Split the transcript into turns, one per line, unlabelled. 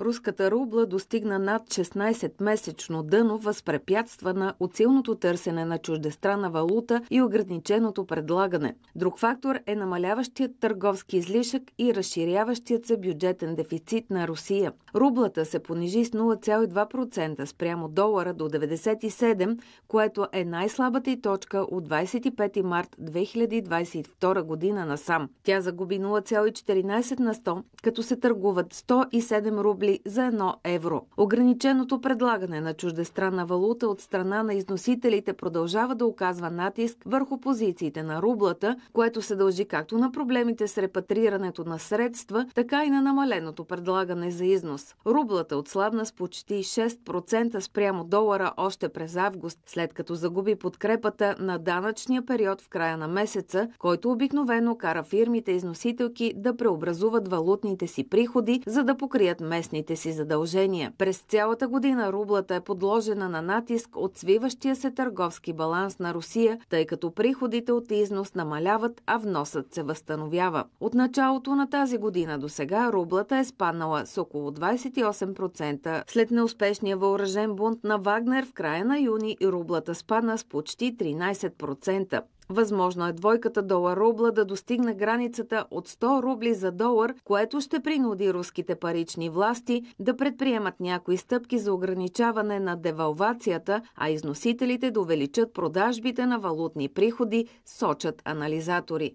руската рубла достигна над 16-месечно дъно, възпрепятствана от силното търсене на чуждестранна валута и ограниченото предлагане. Друг фактор е намаляващият търговски излишък и разширяващият се бюджетен дефицит на Русия. Рублата се понижи с 0,2% спрямо долара до 97, което е най-слабата и точка от 25 март 2022 година насам. Тя загуби 0,14 на 100, като се търгуват 107 рубли шекели за 1 евро. Ограниченото предлагане на чуждестранна валута от страна на износителите продължава да оказва натиск върху позициите на рублата, което се дължи както на проблемите с репатрирането на средства, така и на намаленото предлагане за износ. Рублата отслабна с почти 6% спрямо долара още през август, след като загуби подкрепата на данъчния период в края на месеца, който обикновено кара фирмите износителки да преобразуват валутните си приходи, за да покрият местни данъчните си задължения. През цялата година рублата е подложена на натиск от свиващия се търговски баланс на Русия, тъй като приходите от износ намаляват, а вносът се възстановява. От началото на тази година до сега рублата е спаднала с около 28%. След неуспешния въоръжен бунт на Вагнер в края на юни рублата спадна с почти 13%. Възможно е двойката долар-рубла да достигне границата от 100 рубли за долар, което ще принуди руските парични власти да предприемат някои стъпки за ограничаване на девалвацията, а износителите да увеличат продажбите на валутни приходи, сочат анализатори.